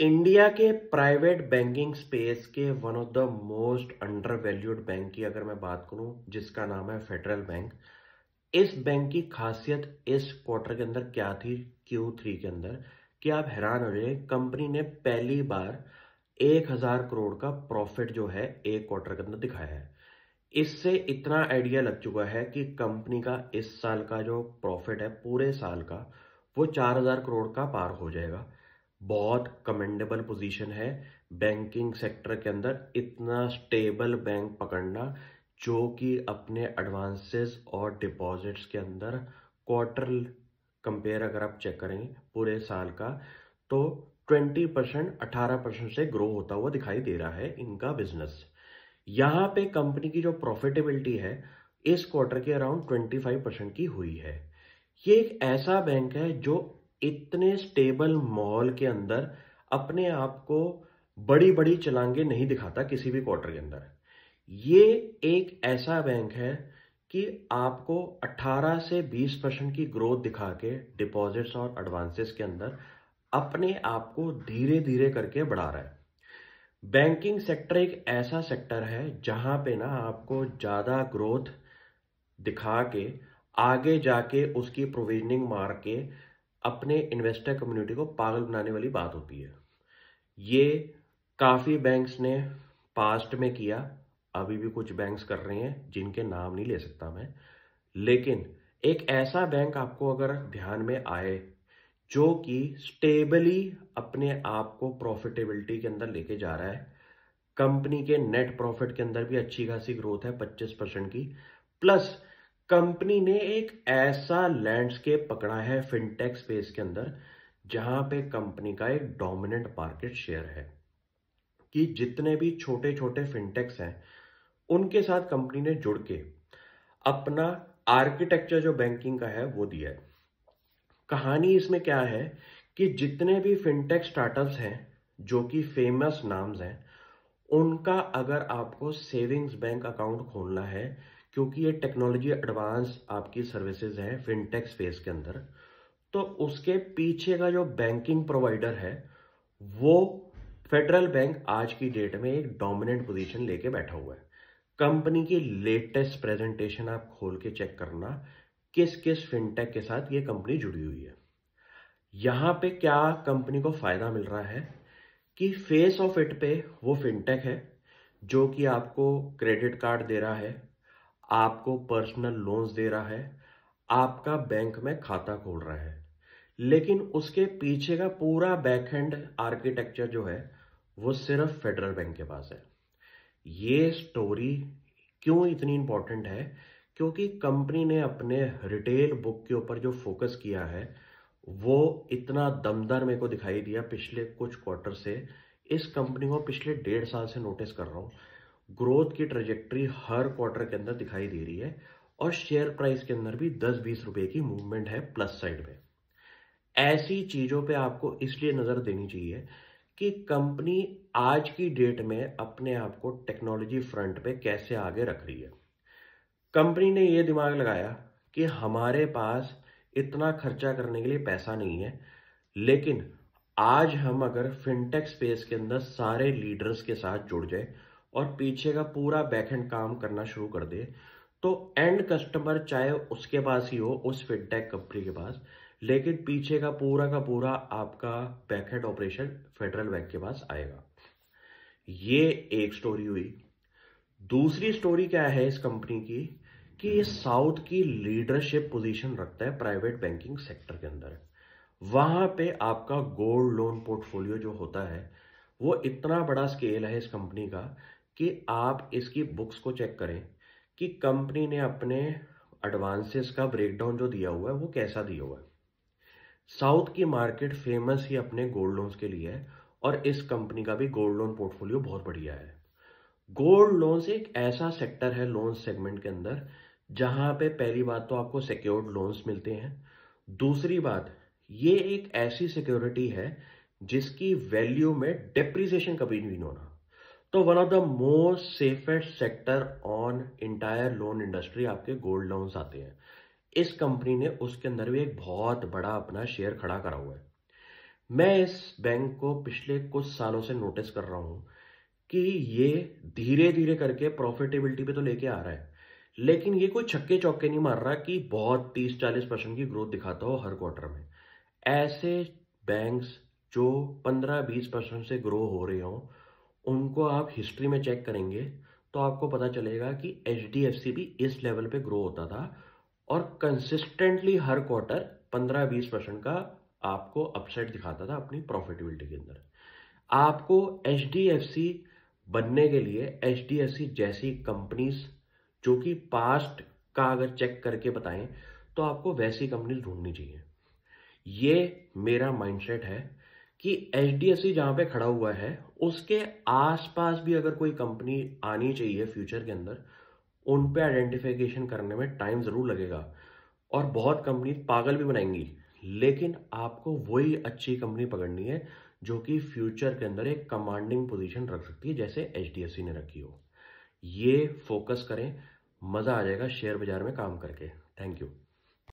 India के private banking space के one of the most undervalued वैल्यूड बैंक की अगर मैं बात करूं जिसका नाम है फेडरल बैंक इस बैंक की खासियत इस क्वार्टर के अंदर क्या थी क्यू थ्री के अंदर कि आप हैरान हो जाए कंपनी ने पहली बार एक हजार करोड़ का प्रॉफिट जो है एक क्वार्टर के अंदर दिखाया है इससे इतना आइडिया लग चुका है कि कंपनी का इस साल का जो प्रॉफिट है पूरे साल का वो चार हजार करोड़ का पार हो जाएगा बहुत कमेंडेबल पोजीशन है बैंकिंग सेक्टर के अंदर इतना स्टेबल बैंक पकड़ना जो कि अपने एडवांसेस और डिपॉजिट्स के अंदर क्वार्टर कंपेयर अगर आप चेक करेंगे पूरे साल का तो 20 परसेंट अठारह परसेंट से ग्रो होता हुआ दिखाई दे रहा है इनका बिजनेस यहाँ पे कंपनी की जो प्रॉफिटेबिलिटी है इस क्वार्टर के अराउंड 25 परसेंट की हुई है ये एक ऐसा बैंक है जो इतने स्टेबल मॉल के अंदर अपने आप को बड़ी बड़ी चलांगे नहीं दिखाता किसी भी क्वार्टर के अंदर ये एक ऐसा बैंक है कि आपको 18 से 20 परसेंट की ग्रोथ दिखा के डिपॉजिट्स और एडवांसेस के अंदर अपने आप को धीरे धीरे करके बढ़ा रहा है बैंकिंग सेक्टर एक ऐसा सेक्टर है जहां पे ना आपको ज़्यादा ग्रोथ दिखा के आगे जाके उसकी प्रोविजनिंग मार के अपने इन्वेस्टर कम्युनिटी को पागल बनाने वाली बात होती है ये काफ़ी बैंक्स ने पास्ट में किया अभी भी कुछ बैंक्स कर रहे हैं जिनके नाम नहीं ले सकता मैं लेकिन एक ऐसा बैंक आपको अगर ध्यान में आए जो कि स्टेबली अपने आप को प्रॉफिटेबिलिटी के अंदर लेके जा रहा है कंपनी के नेट प्रॉफिट के अंदर भी अच्छी खासी ग्रोथ है 25 परसेंट की प्लस कंपनी ने एक ऐसा लैंडस्केप पकड़ा है फिनटेक स्पेस के अंदर जहां पे कंपनी का एक डोमिनेंट मार्केट शेयर है कि जितने भी छोटे छोटे फिनटेक्स हैं उनके साथ कंपनी ने जुड़ के अपना आर्किटेक्चर जो बैंकिंग का है वो दिया है कहानी इसमें क्या है कि जितने भी फिनटेक स्टार्टअप्स हैं जो कि फेमस नाम्स हैं उनका अगर आपको सेविंग्स बैंक अकाउंट खोलना है क्योंकि ये टेक्नोलॉजी एडवांस आपकी सर्विसेज हैं फिनटेक स्पेस के अंदर तो उसके पीछे का जो बैंकिंग प्रोवाइडर है वो फेडरल बैंक आज की डेट में एक डोमिनेंट पोजीशन लेके बैठा हुआ है कंपनी की लेटेस्ट प्रेजेंटेशन आप खोल के चेक करना किस किस फिनटेक के साथ ये कंपनी जुड़ी हुई है यहां पे क्या कंपनी को फायदा मिल रहा है कि फेस ऑफ इट पे वो फिनटेक है जो कि आपको क्रेडिट कार्ड दे रहा है आपको पर्सनल लोन्स दे रहा है आपका बैंक में खाता खोल रहा है लेकिन उसके पीछे का पूरा बैकहेंड आर्किटेक्चर जो है वो सिर्फ फेडरल बैंक के पास है ये स्टोरी क्यों इतनी इंपॉर्टेंट है क्योंकि कंपनी ने अपने रिटेल बुक के ऊपर जो फोकस किया है वो इतना दमदार मेरे को दिखाई दिया पिछले कुछ क्वार्टर से इस कंपनी को पिछले डेढ़ साल से नोटिस कर रहा हूं ग्रोथ की ट्रेजेक्ट्री हर क्वार्टर के अंदर दिखाई दे रही है और शेयर प्राइस के अंदर भी 10-20 रुपए की मूवमेंट है प्लस साइड में ऐसी चीजों पे आपको इसलिए नजर देनी चाहिए कि कंपनी आज की डेट में अपने आप को टेक्नोलॉजी फ्रंट पे कैसे आगे रख रही है कंपनी ने यह दिमाग लगाया कि हमारे पास इतना खर्चा करने के लिए पैसा नहीं है लेकिन आज हम अगर फिनटेक स्पेस के अंदर सारे लीडर्स के साथ जुड़ जाए और पीछे का पूरा बैकहेंड काम करना शुरू कर दे तो एंड कस्टमर चाहे उसके पास ही हो उस फिनटेक कंपनी के पास लेकिन पीछे का पूरा का पूरा आपका बैकहेंड ऑपरेशन फेडरल बैंक के पास आएगा ये एक स्टोरी हुई दूसरी स्टोरी क्या है इस कंपनी की कि ये साउथ की लीडरशिप पोजीशन रखता है प्राइवेट बैंकिंग सेक्टर के अंदर वहां पे आपका गोल्ड लोन पोर्टफोलियो जो होता है वो इतना बड़ा स्केल है इस कंपनी का कि आप इसकी बुक्स को चेक करें कि कंपनी ने अपने एडवांसेस का ब्रेकडाउन जो दिया हुआ है वो कैसा दिया हुआ है साउथ की मार्केट फेमस ही अपने गोल्ड लोन्स के लिए है और इस कंपनी का भी गोल्ड लोन पोर्टफोलियो बहुत बढ़िया है गोल्ड लोन्स एक ऐसा सेक्टर है लोन सेगमेंट के अंदर जहां पे पहली बात तो आपको सिक्योर्ड लोन्स मिलते हैं दूसरी बात ये एक ऐसी सिक्योरिटी है जिसकी वैल्यू में डिप्रिसिएशन कभी नहीं होना तो one of the most safest sector on entire loan industry आपके गोल्ड लोन्स आते हैं इस कंपनी ने उसके अंदर भी एक बहुत बड़ा अपना शेयर खड़ा करा हुआ है मैं इस बैंक को पिछले कुछ सालों से नोटिस कर रहा हूं कि ये धीरे धीरे करके प्रॉफिटेबिलिटी पे तो लेके आ रहा है लेकिन ये कोई छक्के चौके नहीं मार रहा कि बहुत तीस चालीस परसेंट की ग्रोथ दिखाता हो हर क्वार्टर में ऐसे बैंक्स जो पंद्रह बीस परसेंट से ग्रो हो रहे हों उनको आप हिस्ट्री में चेक करेंगे तो आपको पता चलेगा कि एच भी इस लेवल पे ग्रो होता था और कंसिस्टेंटली हर क्वार्टर 15-20 परसेंट का आपको अपसेट दिखाता था अपनी प्रॉफिटेबिलिटी के अंदर आपको एच बनने के लिए एच जैसी कंपनीज जो कि पास्ट का अगर चेक करके बताएं तो आपको वैसी कंपनीज ढूंढनी चाहिए ये मेरा माइंडसेट है कि एच डी जहाँ पर खड़ा हुआ है उसके आसपास भी अगर कोई कंपनी आनी चाहिए फ्यूचर के अंदर उन पे आइडेंटिफिकेशन करने में टाइम ज़रूर लगेगा और बहुत कंपनी पागल भी बनाएंगी लेकिन आपको वही अच्छी कंपनी पकड़नी है जो कि फ्यूचर के अंदर एक कमांडिंग पोजीशन रख सकती है जैसे एच ने रखी हो ये फोकस करें मज़ा आ जाएगा शेयर बाज़ार में काम करके थैंक यू